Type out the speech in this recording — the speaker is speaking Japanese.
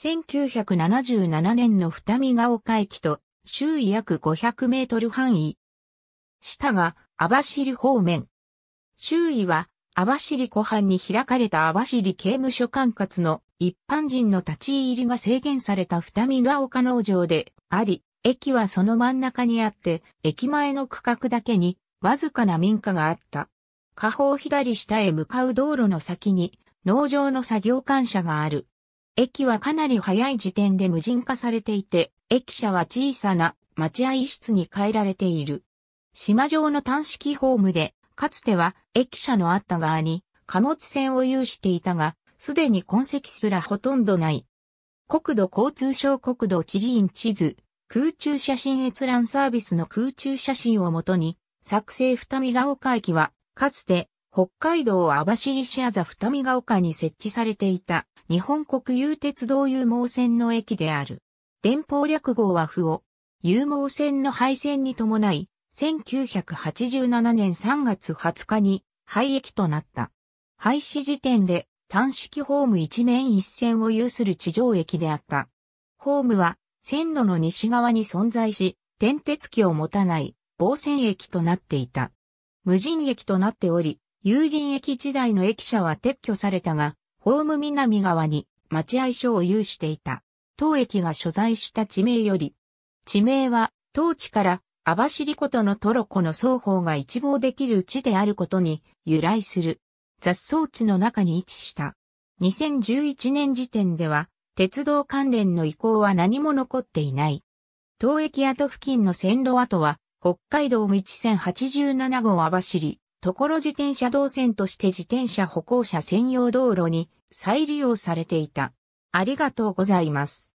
1977年の二見ヶ丘駅と周囲約500メートル範囲。下が網走方面。周囲は網走湖畔に開かれた網走刑務所管轄の一般人の立ち入りが制限された二見ヶ丘農場であり、駅はその真ん中にあって、駅前の区画だけにわずかな民家があった。下方左下へ向かう道路の先に農場の作業官舎がある。駅はかなり早い時点で無人化されていて、駅舎は小さな待合室に変えられている。島上の単式ホームで、かつては駅舎のあった側に貨物船を有していたが、すでに痕跡すらほとんどない。国土交通省国土地理院地図、空中写真閲覧サービスの空中写真をもとに、作成二見ヶ丘駅は、かつて北海道網走市あざ二見ヶ丘に設置されていた日本国有鉄道有毛線の駅である。電報略号は不を、有毛線の廃線に伴い、1987年3月20日に廃駅となった。廃止時点で単式ホーム一面一線を有する地上駅であった。ホームは線路の西側に存在し、点鉄機を持たない防線駅となっていた。無人駅となっており、友人駅時代の駅舎は撤去されたが、ホーム南側に待合所を有していた。当駅が所在した地名より、地名は当地から網走湖とのトロコの双方が一望できる地であることに由来する雑草地の中に位置した。2011年時点では鉄道関連の意向は何も残っていない。当駅跡付近の線路跡は北海道道線87号網走。ところ自転車道線として自転車歩行者専用道路に再利用されていた。ありがとうございます。